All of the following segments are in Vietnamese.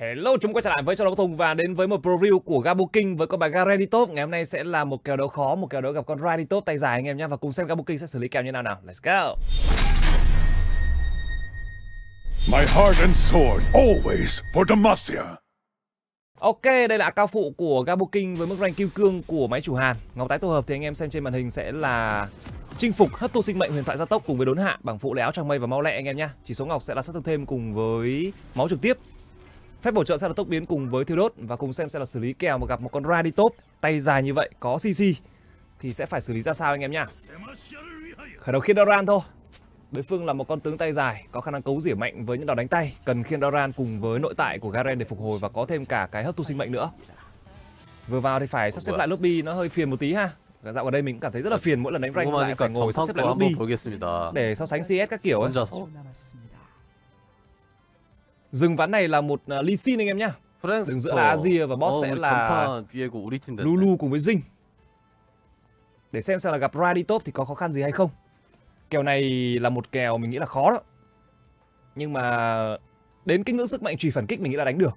Hello, chúng quay trở lại với Châu Đấu Thùng và đến với một preview của Gabo King với con bài top Ngày hôm nay sẽ là một kèo đấu khó, một kèo đấu gặp con top tay dài anh em nhé và cùng xem Gabo King sẽ xử lý kèo như nào nào. Let's go. My heart and sword always for Demacia. Ok, đây là cao phụ của Gabo King với mức rank kim cương của máy chủ Hàn. Ngọc tái tổ hợp thì anh em xem trên màn hình sẽ là chinh phục hấp thu sinh mệnh huyền thoại gia tốc cùng với đốn hạ bằng phụ lấy áo tràng mây và mau lẹ anh em nhé. Chỉ số ngọc sẽ là sát thương thêm cùng với máu trực tiếp Phép bổ trợ sẽ là tốc biến cùng với thiêu đốt và cùng xem sẽ là xử lý kèo mà gặp một con ra đi Raditop tay dài như vậy có CC thì sẽ phải xử lý ra sao anh em nhá. Khởi đầu khiên Doran thôi. Đối phương là một con tướng tay dài, có khả năng cấu rỉa mạnh với những đòn đánh tay, cần khiên Doran cùng với nội tại của Garen để phục hồi và có thêm cả cái hấp thu sinh mệnh nữa. Vừa vào thì phải sắp xếp lại lobby nó hơi phiền một tí ha. Dạ, dạo ở đây mình cũng cảm thấy rất là dạ. phiền mỗi lần đánh rank lại phải ngồi sắp xếp lại lobby để so sánh CS các kiểu ấy. Rừng ván này là một uh, à, Lee Sin anh em nhá. Rừng giữa là Azir và boss sẽ là Lulu cùng với Jin. Để xem xem là gặp Rai đi top thì có khó khăn gì hay không. Kèo này là một kèo mình nghĩ là khó đó. Nhưng mà đến cái ngưỡng sức mạnh truy phản kích mình nghĩ là đánh được.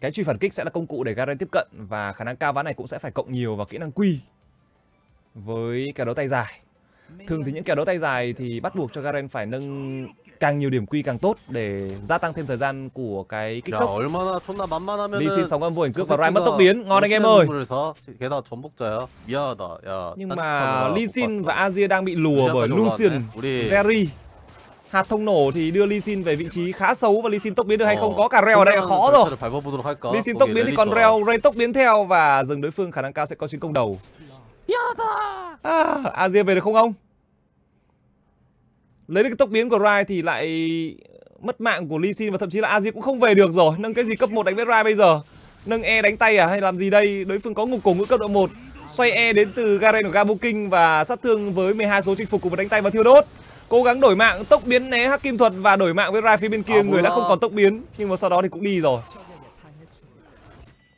Cái truy phản kích sẽ là công cụ để Garen tiếp cận và khả năng cao ván này cũng sẽ phải cộng nhiều vào kỹ năng quy với kèo đấu tay dài. Thường thì những kèo đấu tay dài thì bắt buộc cho Garen phải nâng càng nhiều điểm quy càng tốt để gia tăng thêm thời gian của cái kích khốc. đi xin sóng âm vô hình cước và Rai mất tốc biến. Ngon anh em ơi. Dạ. Nhưng mà Lee Sin và Azir đang bị lùa bởi Lucian, Jerry. Hạt thông nổ thì đưa Lee Sin về vị trí khá xấu và Lee Sin tốc biến được hay không có cả Reo ở đây là khó rồi. Lee Sin tốc biến thì còn Reo, Ray tốc biến theo và dừng đối phương khả năng cao sẽ có chiến công đầu. À, Azir về được không ông? lấy được cái tốc biến của Rai thì lại mất mạng của Lee Sin và thậm chí là Azir cũng không về được rồi. Nâng cái gì cấp 1 đánh với Rai bây giờ? Nâng E đánh tay à hay làm gì đây? Đối phương có ngục cổ ngữ cấp độ 1. Xoay E đến từ Garen của Gabo và sát thương với 12 số chinh phục cùng với đánh tay và thiêu đốt. Cố gắng đổi mạng, tốc biến né hắc kim thuật và đổi mạng với Rai phía bên kia người đã không còn tốc biến nhưng mà sau đó thì cũng đi rồi.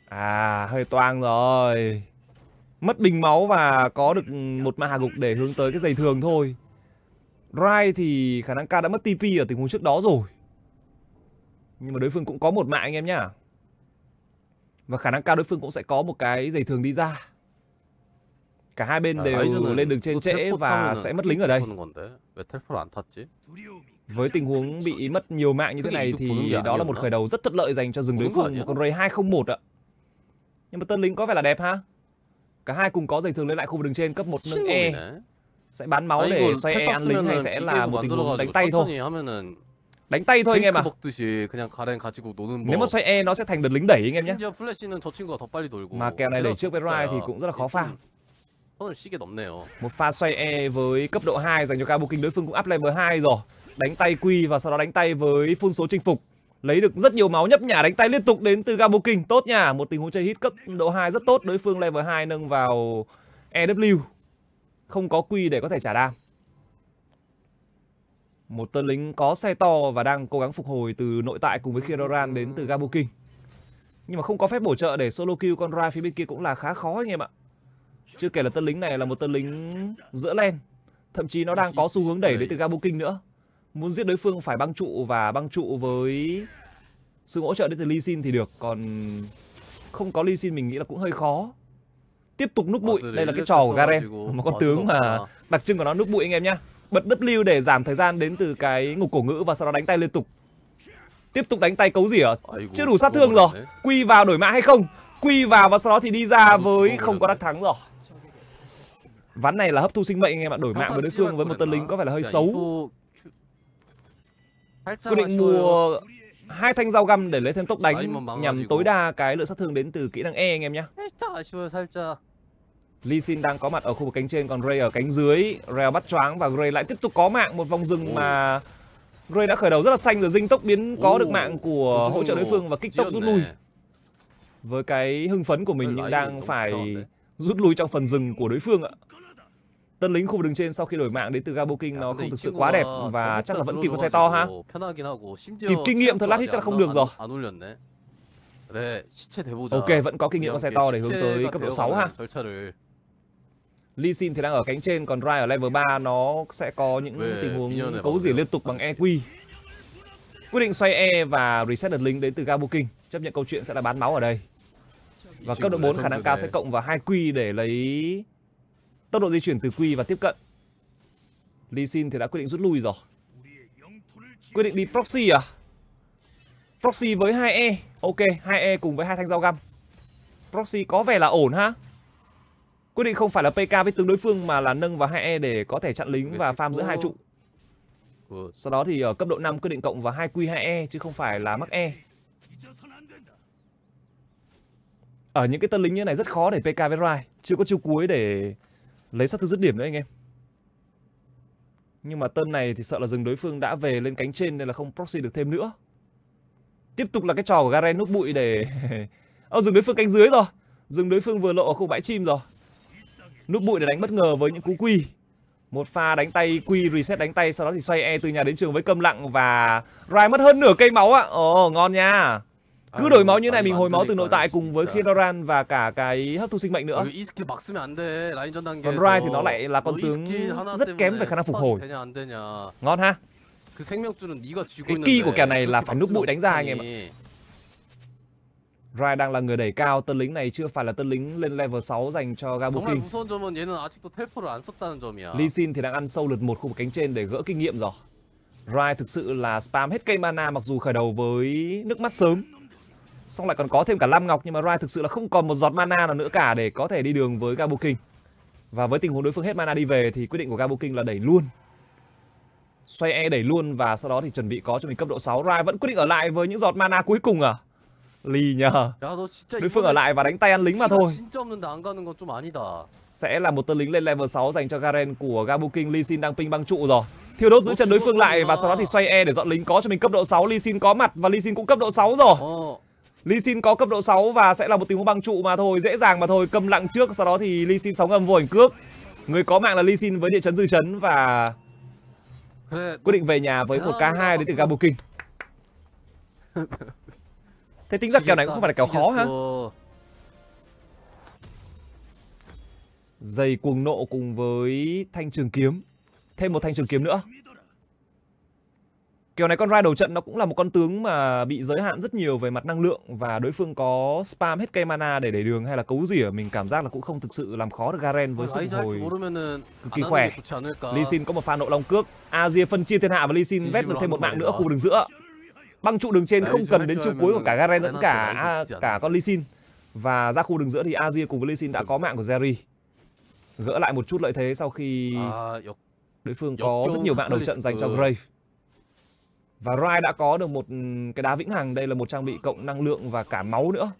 À, hơi toang rồi. Mất bình máu và có được một mạng hạ gục để hướng tới cái giày thường thôi. Rai thì khả năng K đã mất TP ở tình huống trước đó rồi. Nhưng mà đối phương cũng có một mạng anh em nhá. Và khả năng cao đối phương cũng sẽ có một cái giày thường đi ra. Cả hai bên à, đều lên đường trên trễ và sẽ mất lính ở đây. Với tình huống bị mất nhiều mạng như thế này thì đó là một khởi đầu rất thuận lợi dành cho rừng đối phương một con Ray 201 ạ. Nhưng mà tân lính có vẻ là đẹp ha. Cả hai cùng có giày thường lên lại khu vực đường trên cấp 1 nâng E sẽ bán máu để xoay e ăn lính hay sẽ là một tình huống đánh tay thôi đánh tay thôi anh em à nếu mà xoay e nó sẽ thành đợt lính đẩy anh em nhé mà kèo này đẩy trước với Rai thì cũng rất là khó pha một pha xoay E với cấp độ 2 dành cho Kabuking đối phương cũng up level 2 rồi Đánh tay Quy và sau đó đánh tay với phun số chinh phục Lấy được rất nhiều máu nhấp nhả đánh tay liên tục đến từ Kabuking Tốt nha, một tình huống chơi hit cấp độ 2 rất tốt Đối phương level 2 nâng vào EW không có quy để có thể trả đam. Một tân lính có xe to và đang cố gắng phục hồi từ nội tại cùng với Kiroran đến từ Gabuking. Nhưng mà không có phép bổ trợ để solo kill con Rai phía bên kia cũng là khá khó anh em ạ. Chưa kể là tân lính này là một tân lính giữa len. Thậm chí nó đang có xu hướng đẩy đến từ Gabuking nữa. Muốn giết đối phương phải băng trụ và băng trụ với sự hỗ trợ đến từ Lee Sin thì được. Còn không có Lee Sin mình nghĩ là cũng hơi khó tiếp tục núp bụi đây là cái trò của Garen một con tướng mà đặc trưng của nó núp bụi anh em nhá bật W để giảm thời gian đến từ cái ngục cổ ngữ và sau đó đánh tay liên tục tiếp tục đánh tay cấu rỉa chưa đủ sát thương rồi quy vào đổi mã hay không quy vào và sau đó thì đi ra với không có đắc thắng rồi ván này là hấp thu sinh mệnh anh em ạ đổi mạng với đối phương với một tân lính có vẻ là hơi xấu quyết định mua hai thanh dao găm để lấy thêm tốc đánh nhằm tối đa cái lượng sát thương đến từ kỹ năng E anh em nhé. Lee Sin đang có mặt ở khu vực cánh trên còn Ray ở cánh dưới. Real bắt choáng và Ray lại tiếp tục có mạng một vòng rừng mà Ray đã khởi đầu rất là xanh rồi dinh tốc biến có được mạng của hỗ trợ đối phương và kích tốc rút lui. Với cái hưng phấn của mình nhưng đang phải rút lui trong phần rừng của đối phương ạ. Tân lính khu vực đường trên sau khi đổi mạng đến từ Gaboking nó không thực sự quá đẹp và chắc là vẫn kịp con xe to ha. Kịp kinh nghiệm thật lát hit chắc là không được rồi. Ok, vẫn có kinh nghiệm con xe to để hướng tới cấp độ 6 ha. Lee Sin thì đang ở cánh trên còn Rai ở level 3 nó sẽ có những tình huống cấu rỉa liên tục bằng EQ. E quyết định xoay E và reset đợt lính đến từ Gabo Chấp nhận câu chuyện sẽ là bán máu ở đây. Và cấp độ 4 khả năng cao sẽ cộng vào 2 Q để lấy tốc độ di chuyển từ Q và tiếp cận. Lee Sin thì đã quyết định rút lui rồi. Quyết định đi proxy à? Proxy với 2E. Ok, 2E cùng với hai thanh dao găm. Proxy có vẻ là ổn ha. Quyết định không phải là PK với tướng đối phương mà là nâng vào hai e để có thể chặn lính và farm giữa hai trụ. Sau đó thì ở ờ, cấp độ 5 quyết định cộng vào hai q hai e chứ không phải là mắc E. Ở những cái tân lính như này rất khó để PK với Rai. Chưa có chiêu cuối để lấy sát thương dứt điểm nữa anh em. Nhưng mà tân này thì sợ là rừng đối phương đã về lên cánh trên nên là không proxy được thêm nữa. Tiếp tục là cái trò của Garen núp bụi để... Ơ, rừng đối phương cánh dưới rồi. Rừng đối phương vừa lộ ở khu bãi chim rồi núp bụi để đánh bất ngờ với những cú quy một pha đánh tay quy reset đánh tay sau đó thì xoay e từ nhà đến trường với câm lặng và rai mất hơn nửa cây máu ạ ồ ngon nha cứ ờ, đổi máu như này mình hồi máu từ nội tại cùng với Kidoran và cả cái hấp thu sinh mệnh nữa. Ờ, còn Rai thì nó lại là con tướng rất kém về khả năng phục hồi. Ngon ha. Cái kỳ của kẻ này là phải núp bụi đánh ra anh em ạ. Rai đang là người đẩy cao, tân lính này chưa phải là tân lính lên level 6 dành cho Gabuking. Lee Sin thì đang ăn sâu lượt một khu vực cánh trên để gỡ kinh nghiệm rồi. Rai thực sự là spam hết cây mana mặc dù khởi đầu với nước mắt sớm. Xong lại còn có thêm cả Lam Ngọc nhưng mà Rai thực sự là không còn một giọt mana nào nữa cả để có thể đi đường với Gabuking. Và với tình huống đối phương hết mana đi về thì quyết định của Gabuking là đẩy luôn. Xoay E đẩy luôn và sau đó thì chuẩn bị có cho mình cấp độ 6. Rai vẫn quyết định ở lại với những giọt mana cuối cùng à. Lì nhờ Đối phương ở lại và đánh tay ăn lính mà thôi Sẽ là một tên lính lên level 6 dành cho Garen của Gabuking Lee Sin đang ping băng trụ rồi Thiêu đốt giữ chân đối phương lại và sau đó thì xoay E để dọn lính có cho mình cấp độ 6 Lee Sin có mặt và Lee Sin cũng cấp độ 6 rồi Lee Sin có cấp độ 6 và sẽ là một tình huống băng trụ mà thôi Dễ dàng mà thôi Câm lặng trước sau đó thì Lee Sin sóng âm vô ảnh cước Người có mạng là Lee Sin với địa chấn dư chấn và quyết định về nhà với một K2 đến từ Gabuking Thế tính ra kèo này cũng không phải là kèo khó hả? Dây cuồng nộ cùng với thanh trường kiếm. Thêm một thanh trường kiếm nữa. kèo này con Rai đầu trận nó cũng là một con tướng mà bị giới hạn rất nhiều về mặt năng lượng và đối phương có spam hết cây mana để để đường hay là cấu rỉa mình cảm giác là cũng không thực sự làm khó được Garen với ờ, sự hồi cực kỳ khỏe. Lee Sin có một pha nộ long cước, Azir phân chia thiên hạ và Lee Sin vét được thêm một mạng nữa khu đường giữa băng trụ đường trên không cần đến trụ cuối của cả Garen lẫn cả à, cả con Lee Sin và ra khu đường giữa thì Azir cùng với Lee Sin đã có mạng của Jerry gỡ lại một chút lợi thế sau khi à, đối phương có rất nhiều mạng đầu trận dành cho Grave và Rai đã có được một cái đá vĩnh hằng đây là một trang bị cộng năng lượng và cả máu nữa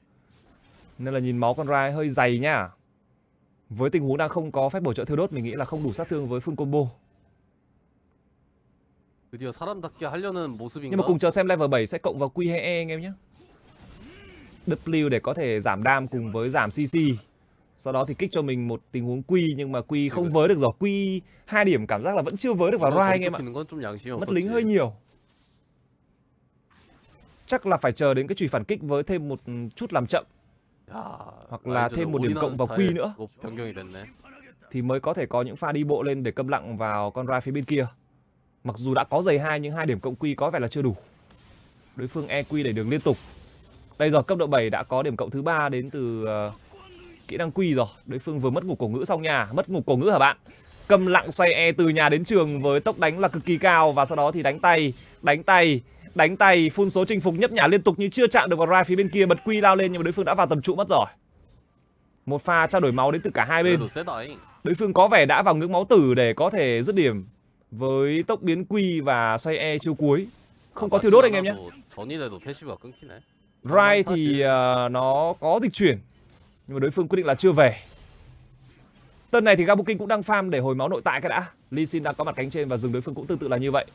nên là nhìn máu con Rai hơi dày nha với tình huống đang không có phép bổ trợ thiêu đốt mình nghĩ là không đủ sát thương với phương combo 드디어 사람답게 하려는 모습인가? Nhưng mà cùng chờ xem level 7 sẽ cộng vào quy hay e anh em nhé. W để có thể giảm đam cùng với giảm CC. Sau đó thì kích cho mình một tình huống quy nhưng mà quy không với được rồi. quy hai điểm cảm giác là vẫn chưa với được vào Rai anh em ạ. Mất lính hơi nhiều. Chắc là phải chờ đến cái chùy phản kích với thêm một chút làm chậm. À, Hoặc là thêm một điểm cộng vào quy nữa. Thì mới có thể có những pha đi bộ lên để câm lặng vào con Rai phía bên kia. Mặc dù đã có giày 2 nhưng hai điểm cộng quy có vẻ là chưa đủ. Đối phương EQ đẩy đường liên tục. Đây giờ cấp độ 7 đã có điểm cộng thứ ba đến từ ờ, kỹ năng quy rồi. Đối phương vừa mất ngủ cổ ngữ xong nhà, mất ngủ cổ ngữ hả bạn? Cầm lặng xoay E từ nhà đến trường với tốc đánh là cực kỳ cao và sau đó thì đánh tay, đánh tay, đánh tay, phun số chinh phục nhấp nhả liên tục như chưa chạm được vào ra phía bên kia bật quy lao lên nhưng mà đối phương đã vào tầm trụ mất rồi. Một pha trao đổi máu đến từ cả hai bên. Đối phương có vẻ đã vào ngưỡng máu tử để có thể dứt điểm với tốc biến quy và xoay E chiêu cuối. Không có thiêu đốt anh em nhé. Rai thì uh, nó có dịch chuyển nhưng mà đối phương quyết định là chưa về. Tân này thì Gabukin cũng đang farm để hồi máu nội tại cái đã. Lee Sin đang có mặt cánh trên và dừng đối phương cũng tương tự là như vậy.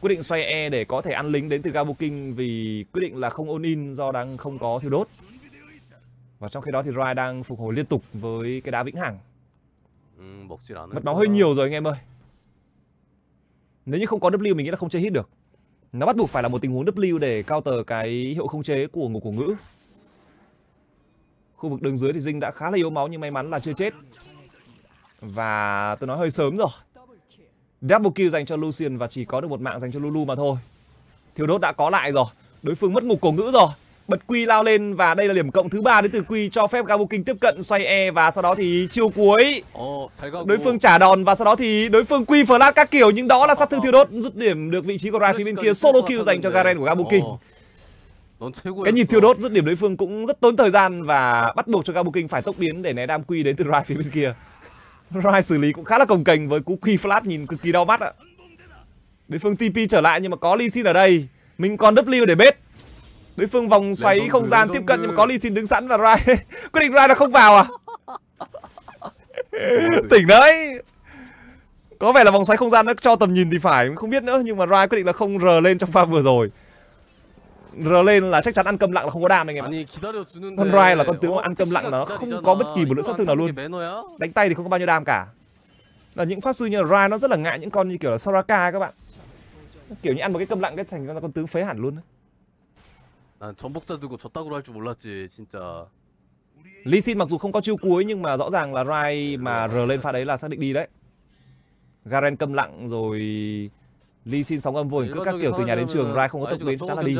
Quyết định xoay E để có thể ăn lính đến từ Gabukin vì quyết định là không ôn in do đang không có thiêu đốt. Và trong khi đó thì Rai đang phục hồi liên tục với cái đá vĩnh hằng. Ừ, Mất máu hơi nhiều rồi anh em ơi. Nếu như không có W mình nghĩ là không chơi hit được. Nó bắt buộc phải là một tình huống W để counter cái hiệu không chế của ngục của ngữ. Khu vực đường dưới thì Dinh đã khá là yếu máu nhưng may mắn là chưa chết. Và tôi nói hơi sớm rồi. Double kill dành cho Lucian và chỉ có được một mạng dành cho Lulu mà thôi. Thiếu đốt đã có lại rồi. Đối phương mất ngục cổ ngữ rồi. Bật quy lao lên và đây là điểm cộng thứ ba đến từ quy cho phép gabo king tiếp cận xoay E và sau đó thì chiêu cuối. Đối phương trả đòn và sau đó thì đối phương quy flash các kiểu nhưng đó là sát thương thiêu đốt rút điểm được vị trí của Rai phía bên kia solo kill dành cho Garen của gabo king Cái nhịp thiêu đốt rút điểm đối phương cũng rất tốn thời gian và bắt buộc cho gabo king phải tốc biến để né đam quy đến từ Rai phía bên kia. Rai xử lý cũng khá là cồng kềnh với cú quy flash nhìn cực kỳ đau mắt ạ. Đối phương TP trở lại nhưng mà có Lee Sin ở đây. Mình còn W để bết. Đối phương vòng xoáy không gian tiếp cận nhưng mà có ly Sin đứng sẵn và Rai Quyết định Rai là không vào à Tỉnh đấy Có vẻ là vòng xoáy không gian nó cho tầm nhìn thì phải Không biết nữa nhưng mà Rai quyết định là không rờ lên trong pha vừa rồi R lên là chắc chắn ăn cơm lặng là không có đam anh em ạ Con Rai là con tướng ăn cơm lặng nó không có bất kỳ một lượng sát thương nào luôn Đánh tay thì không có bao nhiêu đam cả Là những pháp sư như Rai nó rất là ngại những con như kiểu là Soraka các bạn Kiểu như ăn một cái cơm lặng cái thành con tướng phế hẳn luôn đấy 난 전복자 들고 졌다고 할줄 몰랐지 진짜 Lee Sin mặc dù không có chiêu cuối nhưng mà rõ ràng là Rai mà R lên pha đấy là xác định đi đấy Garen câm lặng rồi Lee Sin sóng âm vô hình cứ các kiểu từ nhà đến trường Rai không có tốc biến chắc là đi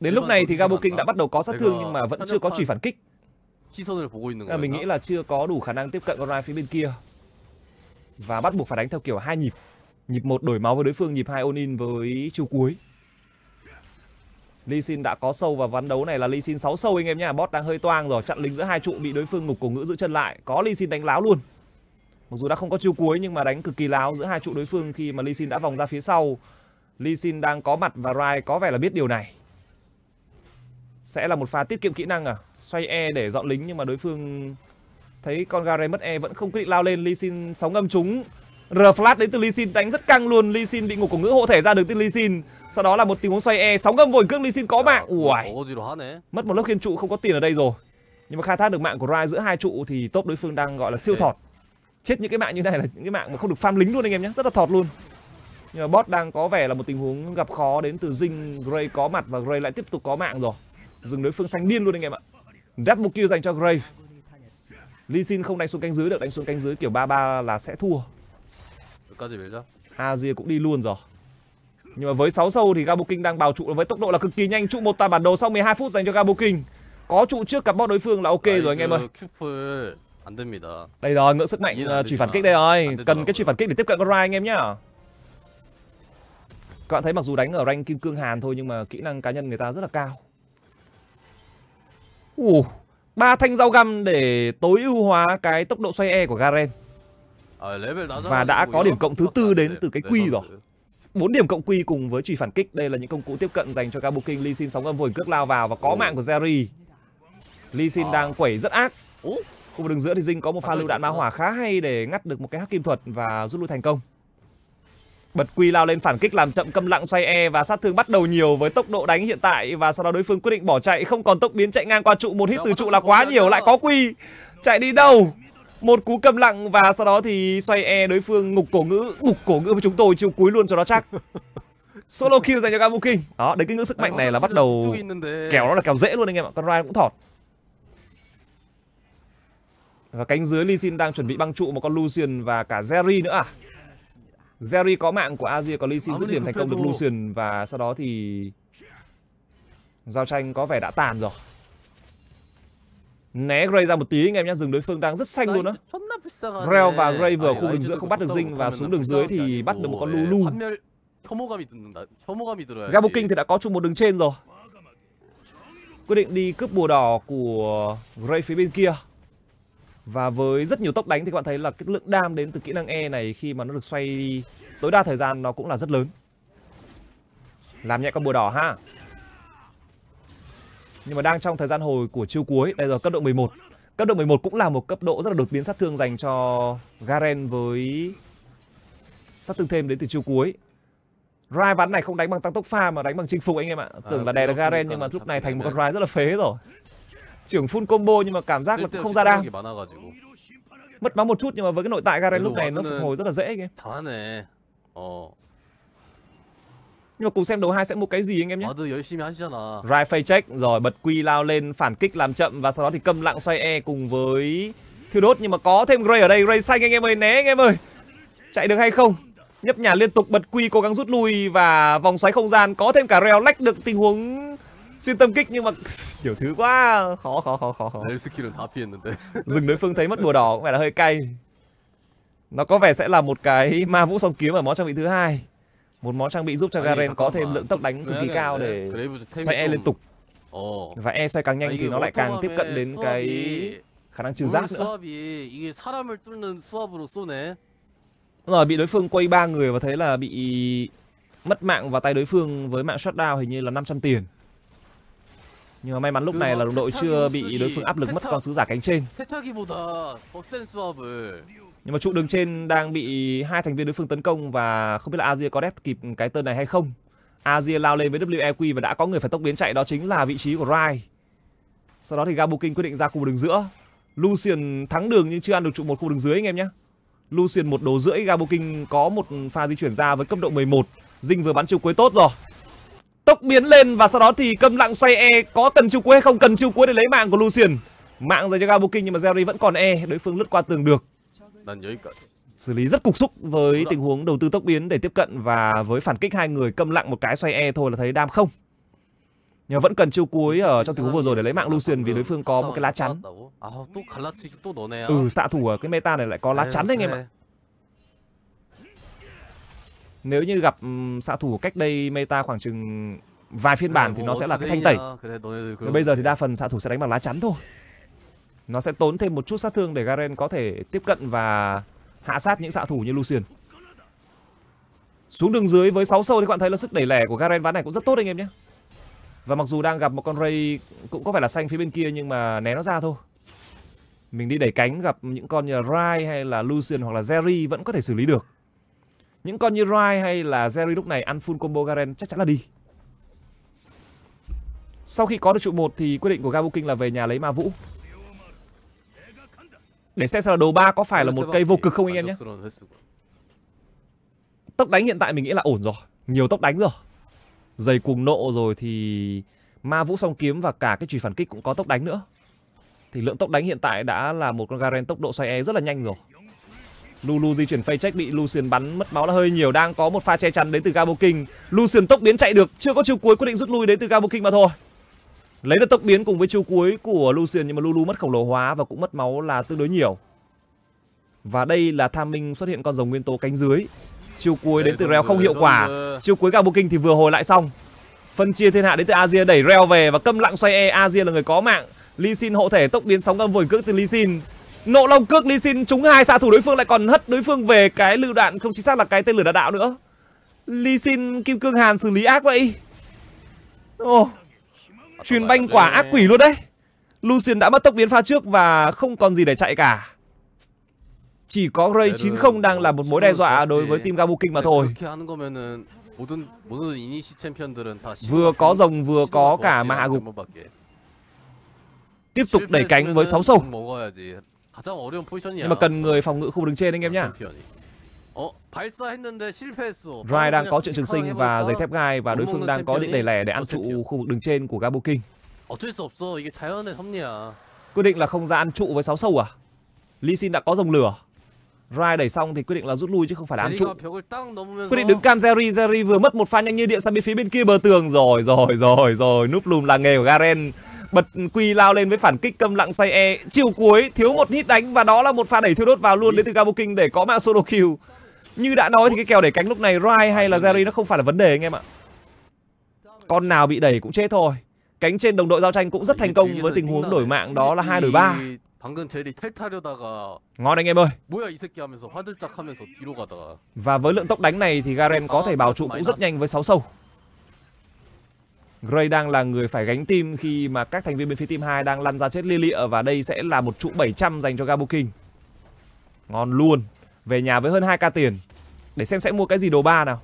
Đến lúc này thì King đã bắt đầu có sát thương nhưng mà vẫn chưa có chủy phản kích à, Mình nghĩ là chưa có đủ khả năng tiếp cận con Rai phía bên kia Và bắt buộc phải đánh theo kiểu hai nhịp Nhịp một đổi máu với đối phương, nhịp hai ôn in với chiêu cuối Lee Sin đã có sâu và ván đấu này là Lee Sin 6 sâu anh em nhá. Bot đang hơi toang rồi, chặn lính giữa hai trụ bị đối phương ngục cổ ngữ giữ chân lại. Có Lee Sin đánh láo luôn. Mặc dù đã không có chiêu cuối nhưng mà đánh cực kỳ láo giữa hai trụ đối phương khi mà Lee Sin đã vòng ra phía sau. Lee Sin đang có mặt và Rai có vẻ là biết điều này. Sẽ là một pha tiết kiệm kỹ năng à? Xoay E để dọn lính nhưng mà đối phương thấy con Gare mất E vẫn không quyết định lao lên. Lee Sin sóng ngâm chúng r flat đến từ Lee Sin đánh rất căng luôn Lee Sin bị ngục của ngữ hộ thể ra được từ Lee Sin Sau đó là một tình huống xoay E Sóng ngâm vội cước Lee Sin có dạ, mạng Uài. Mất một lớp khiên trụ không có tiền ở đây rồi Nhưng mà khai thác được mạng của Rai giữa hai trụ Thì top đối phương đang gọi là siêu thọt Chết những cái mạng như này là những cái mạng mà không được farm lính luôn anh em nhé Rất là thọt luôn Nhưng mà bot đang có vẻ là một tình huống gặp khó đến từ Zing Gray có mặt và Gray lại tiếp tục có mạng rồi Dừng đối phương xanh điên luôn anh em ạ Double kill dành cho Grave Lee Sin không đánh xuống canh dưới được đánh xuống canh dưới kiểu 3-3 là sẽ thua có gì biết đâu. cũng đi luôn rồi. Nhưng mà với 6 sâu thì Gabuking đang bào trụ với tốc độ là cực kỳ nhanh trụ một tà bản đồ sau 12 phút dành cho Gabuking. Có trụ trước cặp boss đối phương là ok rồi anh em ơi. Đây rồi, ngưỡng sức mạnh à, chỉ phản kích đây rồi. Cần cái chỉ phản kích để tiếp cận con Rai anh em nhá. Các bạn thấy mặc dù đánh ở rank Kim Cương Hàn thôi nhưng mà kỹ năng cá nhân người ta rất là cao. Ủa, ba thanh dao găm để tối ưu hóa cái tốc độ xoay e của Garen. Ờ, và đã có điểm cộng thứ tư đến từ cái quy rồi bốn điểm cộng quy cùng với chùy phản kích đây là những công cụ tiếp cận dành cho Cabo King Lee Sin sóng âm vô hình cước lao vào và có mạng của Jerry Lee Sin ờ. đang quẩy rất ác khu vực đường giữa thì Dinh có một pha lưu đạn ma hỏa khá hay để ngắt được một cái hắc kim thuật và rút lui thành công Bật quy lao lên phản kích làm chậm câm lặng xoay e và sát thương bắt đầu nhiều với tốc độ đánh hiện tại và sau đó đối phương quyết định bỏ chạy không còn tốc biến chạy ngang qua trụ một hit từ trụ là quá nhiều lại có quy chạy đi đâu một cú cầm lặng và sau đó thì xoay e đối phương ngục cổ ngữ Ngục cổ ngữ với chúng tôi chiêu cuối luôn cho nó chắc Solo kill dành cho Gabu King Đó, đấy cái ngữ sức mạnh này là bắt đầu Kéo nó là kéo dễ luôn anh em ạ Con Ryan cũng thọt Và cánh dưới Lee Sin đang chuẩn bị băng trụ một con Lucian và cả Jerry nữa à Jerry có mạng của Asia còn Lee Sin dứt điểm thành công được Lucian Và sau đó thì Giao tranh có vẻ đã tàn rồi Né Gray ra một tí anh em nhé, rừng đối phương đang rất xanh luôn đó. Reo và Gray vừa khu vực giữa không bắt được Dinh và xuống đường dưới thì bắt được một con Lulu. Gabuking thì đã có chung một đường trên rồi. Quyết định đi cướp bùa đỏ của Gray phía bên kia. Và với rất nhiều tốc đánh thì các bạn thấy là cái lượng đam đến từ kỹ năng E này khi mà nó được xoay tối đa thời gian nó cũng là rất lớn. Làm nhẹ con bùa đỏ ha nhưng mà đang trong thời gian hồi của chiêu cuối bây giờ cấp độ 11 cấp độ 11 cũng là một cấp độ rất là đột biến sát thương dành cho Garen với sát thương thêm đến từ chiêu cuối Rai bắn này không đánh bằng tăng tốc pha mà đánh bằng chinh phục anh em ạ à, tưởng à, là đè được Garen nhưng mà lúc này thành một con Rai rất là phế rồi trưởng full combo nhưng mà cảm giác là không ra đang mất máu một chút nhưng mà với cái nội tại Garen lúc này nó phục hồi rất là dễ anh em nhưng mà cùng xem đấu hai sẽ mua cái gì anh em nhé. Right face check rồi bật quy lao lên phản kích làm chậm và sau đó thì câm lặng xoay e cùng với thiêu đốt nhưng mà có thêm Gray ở đây, Gray xanh anh em ơi, né anh em ơi. Chạy được hay không? Nhấp nhả liên tục bật quy cố gắng rút lui và vòng xoáy không gian có thêm cả rail lách được tình huống xuyên tâm kích nhưng mà nhiều thứ quá khó khó khó khó khó dừng đối phương thấy mất bùa đỏ cũng phải là hơi cay nó có vẻ sẽ là một cái ma vũ song kiếm ở món trang bị thứ hai một món trang bị giúp cho Garen có thêm lượng tốc đánh cực kỳ cao để xoay E liên tục. Và E xoay càng nhanh thì nó lại càng tiếp cận đến cái khả năng trừ giáp nữa. Đúng rồi, bị đối phương quay ba người và thấy là bị mất mạng vào tay đối phương với mạng shutdown hình như là 500 tiền. Nhưng mà may mắn lúc này là đồng đội chưa bị đối phương áp lực mất con sứ giả cánh trên nhưng mà trụ đường trên đang bị hai thành viên đối phương tấn công và không biết là Azir có đép kịp cái tên này hay không. Azir lao lên với WEQ và đã có người phải tốc biến chạy đó chính là vị trí của Rai. Sau đó thì Gabukin quyết định ra khu đường giữa. Lucian thắng đường nhưng chưa ăn được trụ một khu đường dưới anh em nhé. Lucian một đồ rưỡi, Gabukin có một pha di chuyển ra với cấp độ 11. Dinh vừa bắn chiều cuối tốt rồi. Tốc biến lên và sau đó thì câm lặng xoay E có cần chiều cuối hay không cần chiều cuối để lấy mạng của Lucian. Mạng dành cho Gabukin nhưng mà Jerry vẫn còn E, đối phương lướt qua tường được xử lý rất cục xúc với tình huống đầu tư tốc biến để tiếp cận và với phản kích hai người câm lặng một cái xoay e thôi là thấy đam không nhưng vẫn cần chiêu cuối ở trong tình huống vừa rồi để lấy mạng Lucian vì đối phương có một cái lá chắn à, ừ xạ thủ ở cái meta này lại có lá chắn đấy anh em ạ nếu như gặp xạ thủ cách đây meta khoảng chừng vài phiên bản thì nó sẽ là cái thanh tẩy à, Còn bây giờ thì đa phần xạ thủ sẽ đánh bằng lá chắn thôi nó sẽ tốn thêm một chút sát thương để Garen có thể tiếp cận và hạ sát những xạ thủ như Lucian. Xuống đường dưới với 6 sâu thì các bạn thấy là sức đẩy lẻ của Garen ván này cũng rất tốt anh em nhé. Và mặc dù đang gặp một con Ray cũng có vẻ là xanh phía bên kia nhưng mà né nó ra thôi. Mình đi đẩy cánh gặp những con như Rai hay là Lucian hoặc là Jerry vẫn có thể xử lý được. Những con như Rai hay là Jerry lúc này ăn full combo Garen chắc chắn là đi. Sau khi có được trụ 1 thì quyết định của Gabuking là về nhà lấy ma vũ. Để xem xem là đầu ba có phải là một cây vô cực không anh em nhé Tốc đánh hiện tại mình nghĩ là ổn rồi Nhiều tốc đánh rồi Giày cuồng nộ rồi thì Ma vũ song kiếm và cả cái chùy phản kích cũng có tốc đánh nữa Thì lượng tốc đánh hiện tại đã là một con Garen tốc độ xoay e rất là nhanh rồi Lulu di chuyển phay check bị Lucian bắn mất máu là hơi nhiều Đang có một pha che chắn đến từ Gabo King Lucian tốc biến chạy được Chưa có chiêu cuối quyết định rút lui đến từ Gabo King mà thôi Lấy được tốc biến cùng với chiêu cuối của Lucian nhưng mà Lulu mất khổng lồ hóa và cũng mất máu là tương đối nhiều. Và đây là tham minh xuất hiện con rồng nguyên tố cánh dưới. Chiêu cuối đến từ Reo không hiệu quả. Ờ. Chiêu cuối cả Booking thì vừa hồi lại xong. Phân chia thiên hạ đến từ Azia đẩy Reo về và câm lặng xoay E. Azia là người có mạng. Lee Sin hộ thể tốc biến sóng âm vội cước từ Lee Sin. Nộ long cước Lee Sin trúng hai xạ thủ đối phương lại còn hất đối phương về cái lưu đạn không chính xác là cái tên lửa đạn đạo nữa. Lee Sin kim cương hàn xử lý ác vậy. Ồ, oh, Truyền banh quả ác quỷ luôn đấy Lucian đã mất tốc biến pha trước và không còn gì để chạy cả Chỉ có Ray 90 đang là một mối đe dọa đối với team Gabuking mà thôi ờ, Vừa có rồng vừa có cả mà hạ gục Tiếp tục đẩy cánh với 6 sâu Nhưng mà cần người phòng ngự khu vực đứng trên anh em nhá Rai đang có chuyện trường sinh và giấy thép gai và đối phương đang có định đẩy lẻ để ăn trụ khu vực đường trên của King. Quyết định là không ra ăn trụ với sáu sâu à? Lee Sin đã có dòng lửa. Rai đẩy xong thì quyết định là rút lui chứ không phải là ăn trụ. Quyết định đứng cam Jerry, Jerry vừa mất một pha nhanh như điện sang bên phía bên kia bờ tường rồi, rồi, rồi, rồi, núp lùm là nghề của Garen bật quy lao lên với phản kích câm lặng xoay e chiều cuối thiếu một hít đánh và đó là một pha đẩy thiêu đốt vào luôn đến từ King để có mạng solo kill như đã nói thì cái kèo đẩy cánh lúc này Rai hay là Jerry nó không phải là vấn đề anh em ạ Con nào bị đẩy cũng chết thôi Cánh trên đồng đội giao tranh cũng rất thành công với tình huống đổi mạng đó là hai đổi ba Ngon anh em ơi Và với lượng tốc đánh này thì Garen có thể bảo trụ cũng rất nhanh với 6 sâu Gray đang là người phải gánh tim khi mà các thành viên bên phía team 2 đang lăn ra chết lia lịa và đây sẽ là một trụ 700 dành cho Gabuking. Ngon luôn. Về nhà với hơn 2k tiền Để xem sẽ mua cái gì đồ ba nào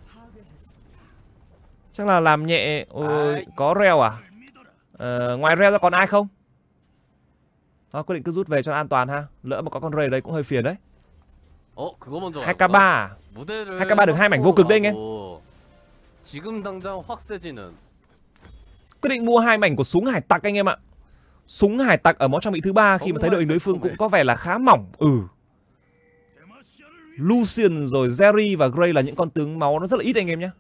Chắc là làm nhẹ Ôi, Có reo à ờ, Ngoài reo ra còn ai không Thôi quyết định cứ rút về cho an toàn ha Lỡ mà có con rầy đây cũng hơi phiền đấy 2k3 à 2k3 được hai mảnh vô cực đấy anh em Quyết định mua hai mảnh của súng hải tặc anh em ạ Súng hải tặc ở món trang bị thứ ba khi mà thấy đội hình đối phương cũng có vẻ là khá mỏng Ừ Lucian rồi Jerry và Gray là những con tướng máu nó rất là ít anh em nhé.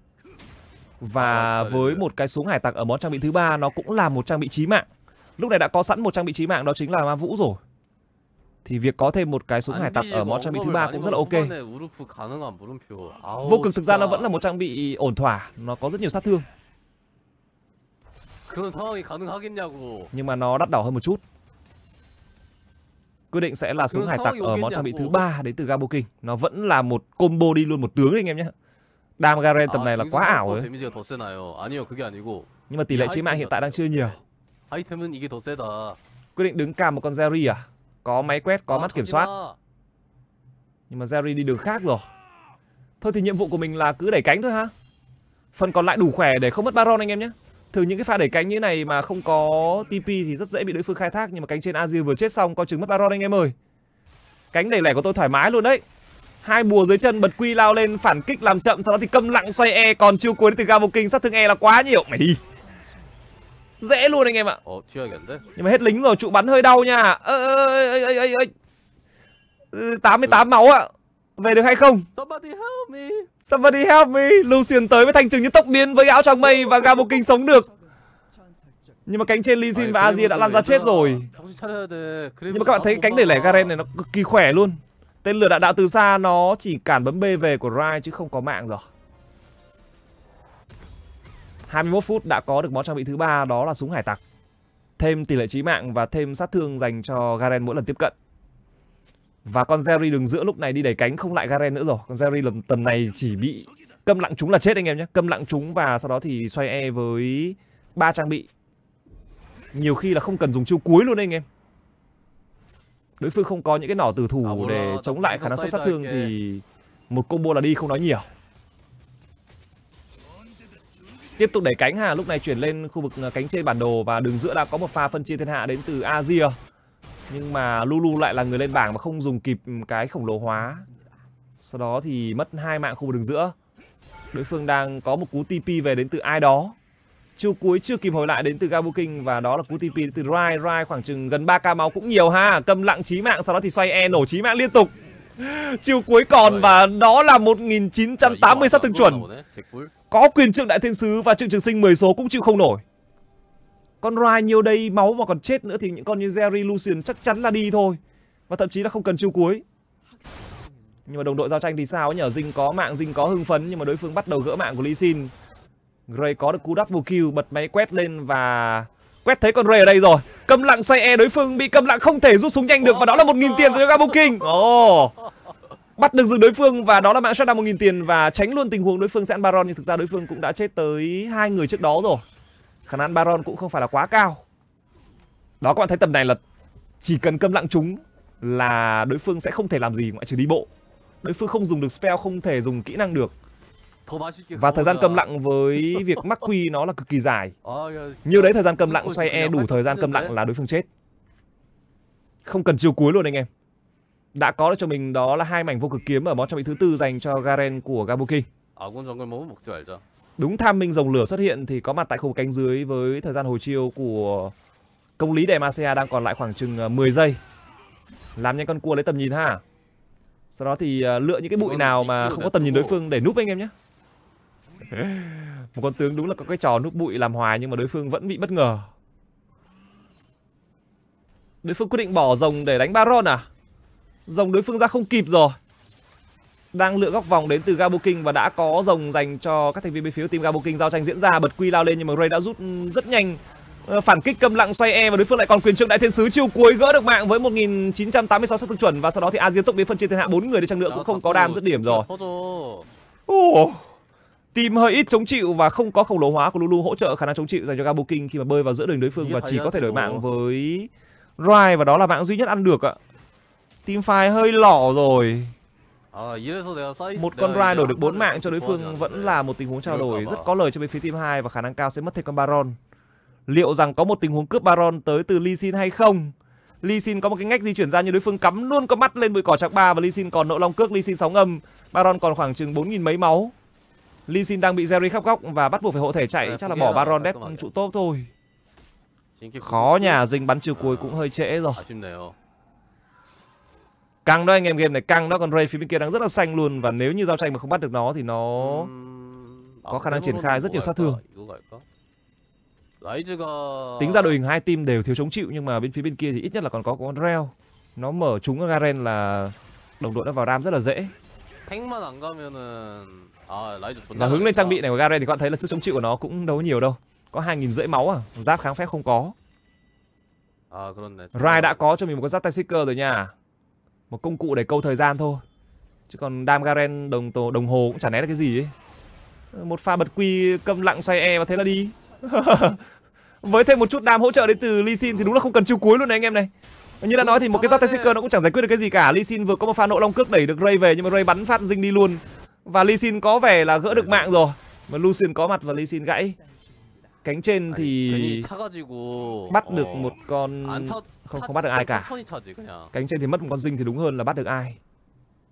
Và ờ, với một cái súng hải tặc ở món trang bị thứ ba nó cũng là một trang bị chí mạng. Lúc này đã có sẵn một trang bị chí mạng đó chính là ma vũ rồi. Thì việc có thêm một cái súng hải tặc ở món trang bị thứ ba cũng rất là ok. Vô cực thực ra nó vẫn là một trang bị ổn thỏa, nó có rất nhiều sát thương. Nhưng mà nó đắt đỏ hơn một chút quyết định sẽ là súng hải tặc ở món trang bị thứ ba đến từ Gabo King. Nó vẫn là một combo đi luôn một tướng đấy anh em nhé. Dam Garen tầm à, này là quá ảo rồi. Nhưng mà tỷ lệ chí mạng hiện tại đang chưa nhiều. Quyết định đứng càm một con Zeri à? Có máy quét, có à, mắt kiểm soát. Nhưng mà Zeri đi đường khác rồi. Thôi thì nhiệm vụ của mình là cứ đẩy cánh thôi ha. Phần còn lại đủ khỏe để không mất Baron anh em nhé. Thường những cái pha đẩy cánh như thế này mà không có TP thì rất dễ bị đối phương khai thác Nhưng mà cánh trên Azir vừa chết xong coi chứng mất Baron anh em ơi Cánh đẩy lẻ của tôi thoải mái luôn đấy Hai bùa dưới chân bật quy lao lên phản kích làm chậm Sau đó thì câm lặng xoay E còn chiêu cuối từ Gavo King sát thương E là quá nhiều Mày đi Dễ luôn anh em ạ Nhưng mà hết lính rồi trụ bắn hơi đau nha Ơ ơ ơ ơ ơ 88 ừ, máu ạ về được hay không? Somebody help me. Somebody help me. Lucian tới với thành trừng như tốc biến với áo trắng mây và Gabo King sống được. Nhưng mà cánh trên Lee Sin và Azir đã lăn ra chết rồi. Nhưng mà các bạn thấy cánh để lẻ Garen này nó cực kỳ khỏe luôn. Tên lửa đạn đạo từ xa nó chỉ cản bấm B về của Rai chứ không có mạng rồi. 21 phút đã có được món trang bị thứ ba đó là súng hải tặc. Thêm tỷ lệ chí mạng và thêm sát thương dành cho Garen mỗi lần tiếp cận. Và con Jerry đường giữa lúc này đi đẩy cánh không lại Garen nữa rồi. Con Jerry lần tầm này chỉ bị câm lặng chúng là chết anh em nhé. Câm lặng chúng và sau đó thì xoay E với ba trang bị. Nhiều khi là không cần dùng chiêu cuối luôn anh em. Đối phương không có những cái nỏ từ thủ để chống lại khả năng sát thương thì một combo là đi không nói nhiều. Tiếp tục đẩy cánh ha, lúc này chuyển lên khu vực à, cánh trên bản đồ và đường giữa đã có một pha phân chia thiên hạ đến từ Asia. Nhưng mà Lulu lại là người lên bảng mà không dùng kịp cái khổng lồ hóa. Sau đó thì mất hai mạng khu vực đường giữa. Đối phương đang có một cú TP về đến từ ai đó. Chiêu cuối chưa kịp hồi lại đến từ Gabuking và đó là cú TP từ Rai. Rai khoảng chừng gần 3k máu cũng nhiều ha. Cầm lặng chí mạng sau đó thì xoay E nổ chí mạng liên tục. Chiêu cuối còn và đó là 1980 sát thương chuẩn. Có quyền trượng đại thiên sứ và trượng trường sinh 10 số cũng chịu không nổi. Con Rai nhiều đây máu mà còn chết nữa thì những con như Jerry Lucian chắc chắn là đi thôi. Và thậm chí là không cần chiêu cuối. Nhưng mà đồng đội giao tranh thì sao ấy nhở? Dinh có mạng, Dinh có hưng phấn nhưng mà đối phương bắt đầu gỡ mạng của Lee Sin. Gray có được cú double kill, bật máy quét lên và quét thấy con Ray ở đây rồi. Cầm lặng xoay e đối phương bị cầm lặng không thể rút súng nhanh được và đó là 1000 tiền dành cho Gabo King. Ồ. Oh. Bắt được dừng đối phương và đó là mạng shutdown 1000 tiền và tránh luôn tình huống đối phương sẽ ăn Baron nhưng thực ra đối phương cũng đã chết tới hai người trước đó rồi khả năng Baron cũng không phải là quá cao. Đó các bạn thấy tầm này là chỉ cần câm lặng chúng là đối phương sẽ không thể làm gì ngoại trừ đi bộ. Đối phương không dùng được spell, không thể dùng kỹ năng được. Và thời gian cầm lặng với việc mắc quy nó là cực kỳ dài. Như đấy thời gian cầm lặng xoay E đủ thời gian cầm lặng là đối phương chết. Không cần chiều cuối luôn anh em. Đã có được cho mình đó là hai mảnh vô cực kiếm ở món trang bị thứ tư dành cho Garen của Gabuki. Đúng tham minh dòng lửa xuất hiện thì có mặt tại khu cánh dưới với thời gian hồi chiêu của công lý Demacia đang còn lại khoảng chừng 10 ờ, giây. Làm nhanh con cua lấy tầm nhìn ha. Sau đó thì ờ, lựa những cái bụi vâng, nào mà không có tầm nhìn đối phương để núp anh em nhé. Một con tướng đúng là có cái trò núp bụi làm hoài nhưng mà đối phương vẫn bị bất ngờ. Đối phương quyết định bỏ rồng để đánh Baron à? Rồng đối phương ra không kịp rồi đang lựa góc vòng đến từ Gabo King và đã có rồng dành cho các thành viên bên phía team Gabo King giao tranh diễn ra bật quy lao lên nhưng mà Ray đã rút ừ, rất nhanh ờ, phản kích câm lặng xoay e và đối phương lại còn quyền trượng đại thiên sứ chiêu cuối gỡ được mạng với 1986 sát thương chuẩn và sau đó thì Azir tốc biến phân chia thiên hạ bốn người đi chăng nữa cũng không có đam dứt điểm rồi. Ồ. Tìm hơi ít chống chịu và không có khổng lồ hóa của Lulu hỗ trợ khả năng chống chịu dành cho Gabo King khi mà bơi vào giữa đường đối phương và chỉ có thể đổi mạng với Rai và đó là mạng duy nhất ăn được ạ. Team Fire hơi lỏ rồi. Ờ, một con Rai đổi được 4 mạng cho đối phương vẫn là một tình huống trao đổi rất có lời cho bên phía team 2 và khả năng cao sẽ mất thêm con Baron. Liệu rằng có một tình huống cướp Baron tới từ Lee Sin hay không? Lee Sin có một cái ngách di chuyển ra nhưng đối phương cắm luôn con mắt lên bụi cỏ chạc ba và Lee Sin còn nỗ long cước, Lee Sin sóng âm. Baron còn khoảng chừng 4000 mấy máu. Lee Sin đang bị Jerry khắp góc và bắt buộc phải hộ thể chạy, ờ, chắc là bỏ Baron đép trụ tốt thôi. Khó nhà dinh bắn chiều cuối cũng hơi trễ rồi căng đó anh em game này căng đó còn Ray phía bên kia đang rất là xanh luôn và nếu như giao tranh mà không bắt được nó thì nó có khả năng triển khai rất nhiều sát thương tính ra đội hình hai team đều thiếu chống chịu nhưng mà bên phía bên kia thì ít nhất là còn có con Rel nó mở trúng Garen là đồng đội nó vào ram rất là dễ là ờ, hướng lên trang bị này của Garen thì các bạn thấy là sức chống chịu của nó cũng đâu có nhiều đâu có hai nghìn rưỡi máu à giáp kháng phép không có ờ, Rai đã có cho mình một con giáp tay seeker rồi nha một công cụ để câu thời gian thôi Chứ còn Dam Garen đồng, đồng hồ cũng chẳng né được cái gì ấy Một pha bật quy câm lặng xoay e và thế là đi Với thêm một chút đam hỗ trợ đến từ Lee Sin thì đúng là không cần chiêu cuối luôn này anh em này Như đã nói thì một cái giáp Tactical nó cũng chẳng giải quyết được cái gì cả Lee Sin vừa có một pha nộ long cước đẩy được Ray về nhưng mà Ray bắn phát dinh đi luôn Và Lee Sin có vẻ là gỡ được mạng rồi Mà Lucian có mặt và Lee Sin gãy Cánh trên thì bắt được một con không không bắt được ai cả cánh trên thì mất một con dinh thì đúng hơn là bắt được ai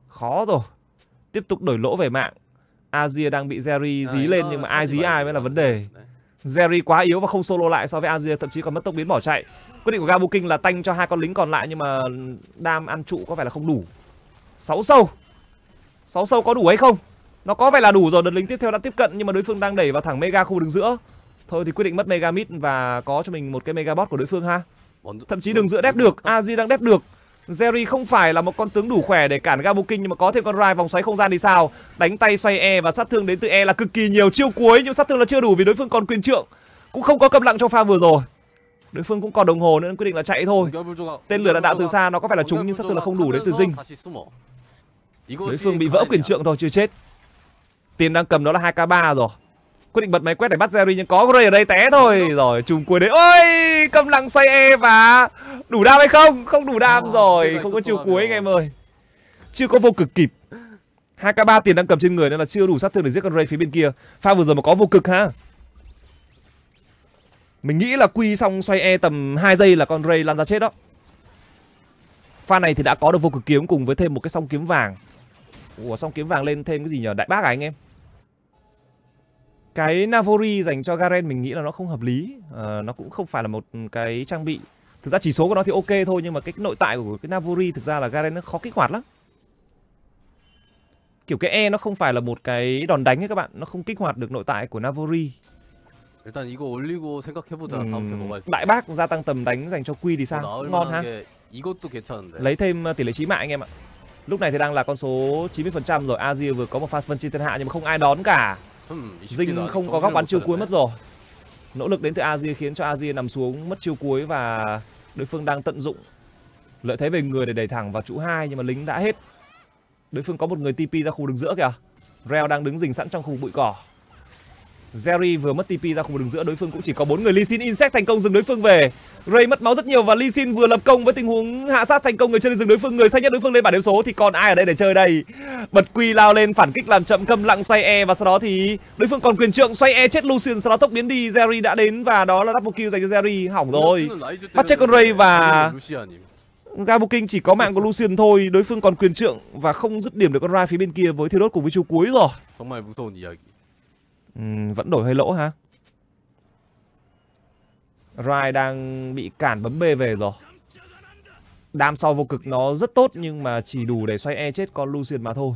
khó rồi tiếp tục đổi lỗ về mạng Azia đang bị Jerry à, dí lên nhưng mà ai dí ai mới là vấn đề Jerry quá yếu và không solo lại so với Azir thậm chí còn mất tốc biến bỏ chạy. Quyết định của Gabuking là tanh cho hai con lính còn lại nhưng mà đam ăn trụ có vẻ là không đủ. sáu sâu. sáu sâu có đủ hay không? Nó có vẻ là đủ rồi, đợt lính tiếp theo đã tiếp cận nhưng mà đối phương đang đẩy vào thẳng Mega khu đứng giữa. Thôi thì quyết định mất Mega Mid và có cho mình một cái Mega Bot của đối phương ha. Thậm chí đường giữa đép được, Aji đang đép được Jerry không phải là một con tướng đủ khỏe để cản Gabuking nhưng mà có thêm con Rai vòng xoáy không gian thì sao? Đánh tay xoay E và sát thương đến từ E là cực kỳ nhiều chiêu cuối nhưng sát thương là chưa đủ vì đối phương còn quyền trượng. Cũng không có cầm lặng trong pha vừa rồi. Đối phương cũng còn đồng hồ nữa nên quyết định là chạy thôi. Tên lửa đã đạo từ xa nó có phải là trúng nhưng sát thương là không đủ đến từ Dinh. Đối phương bị vỡ quyền trượng thôi chưa chết. Tiền đang cầm đó là 2k3 rồi. Quyết định bật máy quét để bắt Jerry nhưng có Gray ở đây té thôi. Rồi trùng cuối đấy. Ôi! cầm câm xoay e và đủ đam hay không không đủ đam à, rồi không có chiều cuối anh em ơi chưa có vô cực kịp hai k ba tiền đang cầm trên người nên là chưa đủ sát thương để giết con Ray phía bên kia. Pha vừa rồi mà có vô cực ha. Mình nghĩ là quy xong xoay E tầm 2 giây là con Ray lăn ra chết đó. Pha này thì đã có được vô cực kiếm cùng với thêm một cái song kiếm vàng. Ủa song kiếm vàng lên thêm cái gì nhờ? Đại bác à anh em? cái Navori dành cho Garen mình nghĩ là nó không hợp lý à, nó cũng không phải là một cái trang bị thực ra chỉ số của nó thì ok thôi nhưng mà cái nội tại của cái Navori thực ra là Garen nó khó kích hoạt lắm kiểu cái E nó không phải là một cái đòn đánh ấy các bạn nó không kích hoạt được nội tại của Navori đại bác gia tăng tầm đánh dành cho Q thì sao ngon ha lấy thêm ờ, tỷ lệ chí mạng anh em ạ lúc này thì đang là con số 90% rồi Azir vừa có một fast phân chia thiên hạ nhưng mà không ai đón cả Dinh không có góc bắn chiêu cuối mất rồi. Nỗ lực đến từ Aziz khiến cho Aziz nằm xuống mất chiêu cuối và đối phương đang tận dụng lợi thế về người để đẩy thẳng vào trụ 2 nhưng mà lính đã hết. Đối phương có một người TP ra khu đứng giữa kìa. Reo đang đứng dình sẵn trong khu bụi cỏ. Jerry vừa mất TP ra khu vực đường giữa đối phương cũng chỉ có bốn người Lee Sin Insect thành công dừng đối phương về. Ray mất máu rất nhiều và Lee Sin vừa lập công với tình huống hạ sát thành công người chơi dừng đối phương người xanh nhất đối phương lên bản điểm số thì còn ai ở đây để chơi đây. Bật quy lao lên phản kích làm chậm câm lặng xoay E và sau đó thì đối phương còn quyền trượng xoay E chết Lucian sau đó tốc biến đi Jerry đã đến và đó là double kill dành cho Jerry hỏng rồi. Bắt chết con Ray và Gabuking chỉ có mạng của Lucian thôi, đối phương còn quyền trượng và không dứt điểm được con Ra phía bên kia với thiếu đốt cùng với chú cuối rồi vẫn đổi hơi lỗ ha. Rai đang bị cản bấm B về rồi. Đam sau vô cực nó rất tốt nhưng mà chỉ đủ để xoay E chết con Lucian mà thôi.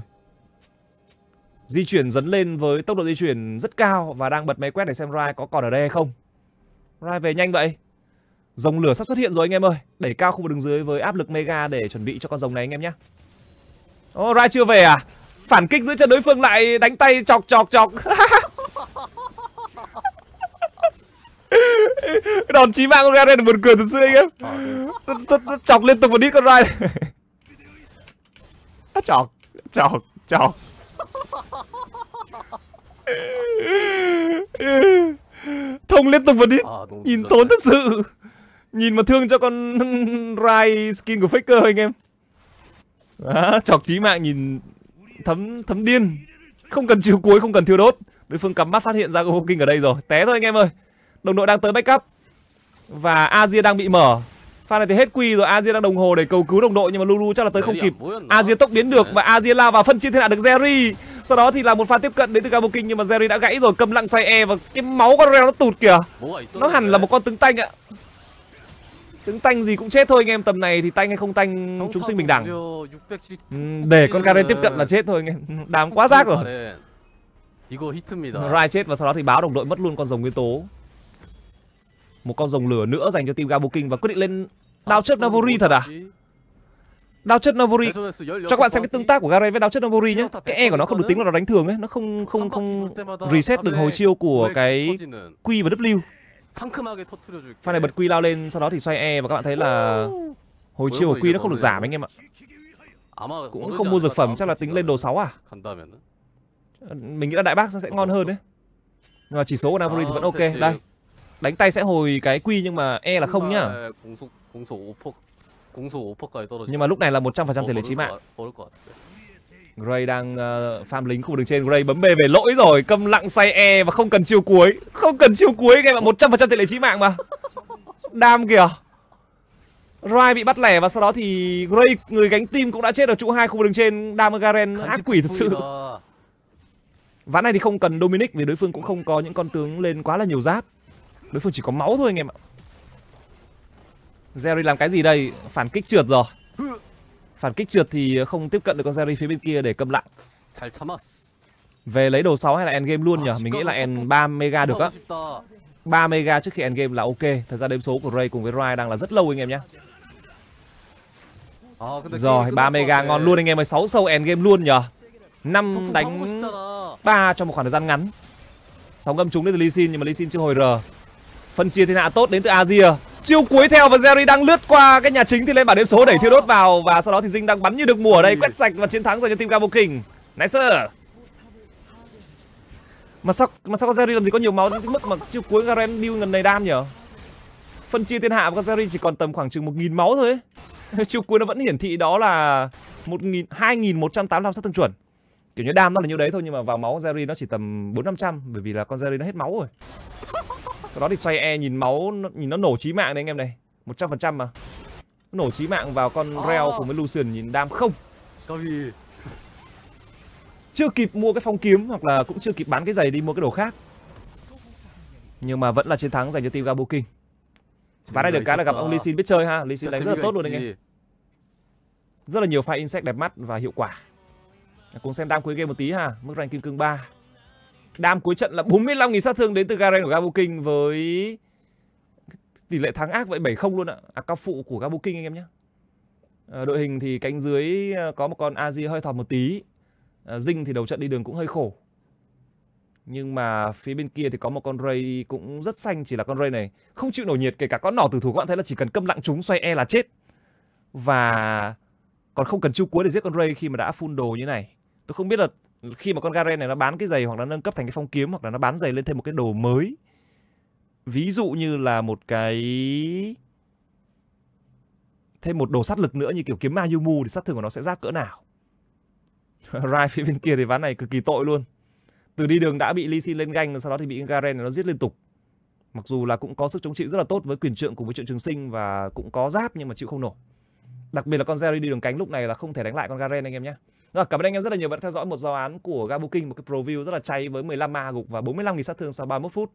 Di chuyển dấn lên với tốc độ di chuyển rất cao và đang bật máy quét để xem Rai có còn ở đây hay không. Rai về nhanh vậy. Dòng lửa sắp xuất hiện rồi anh em ơi. Đẩy cao khu vực đường dưới với áp lực mega để chuẩn bị cho con rồng này anh em nhé. Ô, oh, Rai chưa về à? Phản kích giữa chân đối phương lại đánh tay chọc chọc chọc. đòn chí mạng con Garen là buồn cười thật sự anh em chọc liên tục một đít con rai này, chọc chọc chọc thông liên tục một đít ờ, nhìn tốn thật sự nhìn mà thương cho con Rai skin của Faker anh em Đó, chọc chí mạng nhìn thấm thấm điên không cần chiều cuối không cần thiêu đốt đối phương cắm mắt phát hiện ra có kinh ở đây rồi té thôi anh em ơi Đồng đội đang tới backup Và Asia đang bị mở Pha này thì hết quy rồi, Asia đang đồng hồ để cầu cứu đồng đội nhưng mà Lulu chắc là tới không kịp. Asia tốc biến được và Asia lao vào phân chia thiên hạ được Jerry. Sau đó thì là một pha tiếp cận đến từ Gamoking nhưng mà Jerry đã gãy rồi, cầm lặng xoay e và cái máu con Reo nó tụt kìa. Nó hẳn là một con tướng tanh ạ. Tướng tanh gì cũng chết thôi anh em, tầm này thì tanh hay không tanh chúng sinh bình đẳng. Ừ, để con Karen tiếp cận là chết thôi anh em, đám quá rác rồi. Rai chết và sau đó thì báo đồng đội mất luôn con rồng nguyên tố. Một con rồng lửa nữa dành cho team Gabuking và quyết định lên à? đao chất Navori thật à? Đao chất Navori. Cho các bạn xem cái tương tác của Garen với đao chất Navori nhé. Cái E của nó không được tính là nó đánh thường ấy, nó không không không reset được hồi chiêu của cái Q và W. Pha này bật Q lao lên, sau đó thì xoay E và các bạn thấy là hồi chiêu của Q nó không được giảm anh em ạ. Cũng không mua dược phẩm chắc là tính lên đồ 6 à? Mình nghĩ là đại bác sẽ ngon hơn đấy. Nhưng mà chỉ số của navori thì ờ, vẫn ok. Đây, đánh tay sẽ hồi cái quy nhưng mà e là không nhá nhưng mà lúc này là 100% tỷ lệ chí mạng Gray đang uh, farm lính khu đường trên Gray bấm B về lỗi rồi Câm lặng say E và không cần chiêu cuối Không cần chiêu cuối anh em ạ 100% tỷ lệ chí mạng mà Đam kìa Rai bị bắt lẻ và sau đó thì Gray người gánh tim cũng đã chết ở trụ hai khu đường trên Dam Garen ác quỷ thật sự à. Ván này thì không cần Dominic vì đối phương cũng không có những con tướng lên quá là nhiều giáp Đối phương chỉ có máu thôi anh em ạ Jerry làm cái gì đây Phản kích trượt rồi Phản kích trượt thì không tiếp cận được con Jerry phía bên kia để cầm lại Về lấy đồ 6 hay là end game luôn nhỉ Mình nghĩ là end 3 mega được á 3 mega trước khi end game là ok Thật ra đếm số của Ray cùng với Rai đang là rất lâu anh em nhé ờ, Rồi 3 mega ngon luôn anh em ơi 6 sâu end game luôn nhỉ 5 đánh 3 trong một khoảng thời gian ngắn Sóng ngâm trúng đến từ Lee Sin nhưng mà Lee Sin chưa hồi R Phân chia thiên hạ tốt đến từ Azia Chiêu cuối theo và Jerry đang lướt qua cái nhà chính thì lên bản điểm số đẩy thiêu đốt vào và sau đó thì Dinh đang bắn như được mùa ở đây ừ. quét sạch và chiến thắng dành cho team Gabo King. Nice sir. Mà sao mà sao Jerry làm gì có nhiều máu đến mức mà chiêu cuối Garen New gần này đam nhở? Phân chia thiên hạ và Jerry chỉ còn tầm khoảng chừng nghìn máu thôi. chiêu cuối nó vẫn hiển thị đó là một một nghìn nghìn hai trăm 1000 2185 sát thương chuẩn. Kiểu như đam nó là nhiêu đấy thôi nhưng mà vào máu Jerry nó chỉ tầm bốn năm trăm bởi vì là con Jerry nó hết máu rồi. Sau đó thì xoay E nhìn máu Nhìn nó nổ chí mạng đấy anh em này 100% mà nó Nổ chí mạng vào con ờ. Reo cùng với Lucian nhìn đam không Có gì Chưa kịp mua cái phong kiếm Hoặc là cũng chưa kịp bán cái giày đi mua cái đồ khác Nhưng mà vẫn là chiến thắng dành cho team Gabo King Và đây được cái là gặp ông Lee Sin biết chơi ha Lee Sin đánh rất là tốt luôn anh em Rất là nhiều pha insect đẹp mắt và hiệu quả Cùng xem đam cuối game một tí ha Mức rank kim cương 3 Đam cuối trận là 45.000 sát thương đến từ Garen của Gabuking với tỷ lệ thắng ác vậy 70 luôn ạ. À, cao phụ của Gabuking anh em nhé. À, đội hình thì cánh dưới ờ, có một con Azi hơi thọt một tí. À, ờ, Dinh thì đầu trận đi đường cũng hơi khổ. Nhưng mà phía bên kia thì có một con Ray cũng rất xanh chỉ là con Ray này không chịu nổi nhiệt kể cả con nỏ tử thủ các bạn thấy là chỉ cần câm lặng chúng xoay e là chết. Và còn không cần chiêu cuối để giết con Ray khi mà đã full đồ như này. Tôi không biết là khi mà con Garen này nó bán cái giày hoặc là nâng cấp thành cái phong kiếm hoặc là nó bán giày lên thêm một cái đồ mới ví dụ như là một cái thêm một đồ sát lực nữa như kiểu kiếm ma Yumu thì sát thương của nó sẽ ra cỡ nào Rai phía bên kia thì ván này cực kỳ tội luôn từ đi đường đã bị Lee Sin lên ganh sau đó thì bị Garen này nó giết liên tục mặc dù là cũng có sức chống chịu rất là tốt với quyền trượng cùng với trượng trường sinh và cũng có giáp nhưng mà chịu không nổi Đặc biệt là con Jerry đi đường cánh lúc này là không thể đánh lại con Garen anh em nhé. Rồi, cảm ơn anh em rất là nhiều vẫn theo dõi một giao án của Gabuking, một cái pro view rất là cháy với 15 ma gục và 45 nghìn sát thương sau 31 phút.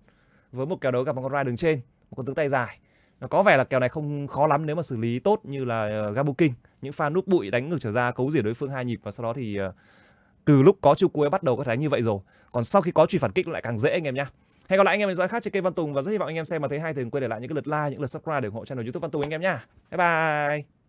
Với một kèo đấu gặp một con Rai đường trên, một con tướng tay dài. Nó có vẻ là kèo này không khó lắm nếu mà xử lý tốt như là ờ, Gabuking. Những pha núp bụi đánh ngược trở ra cấu rỉa đối phương hai nhịp và sau đó thì ờ, từ lúc có chu cuối bắt đầu có thể đánh như vậy rồi. Còn sau khi có truy phản kích lại càng dễ anh em nhé. Hẹn gặp lại anh em mình dõi khác trên kênh Văn Tùng và rất hy vọng anh em xem mà thấy hay thì đừng quên để lại những cái lượt like, những lượt subscribe để ủng hộ channel YouTube Văn Tùng anh em nhá. Bye bye.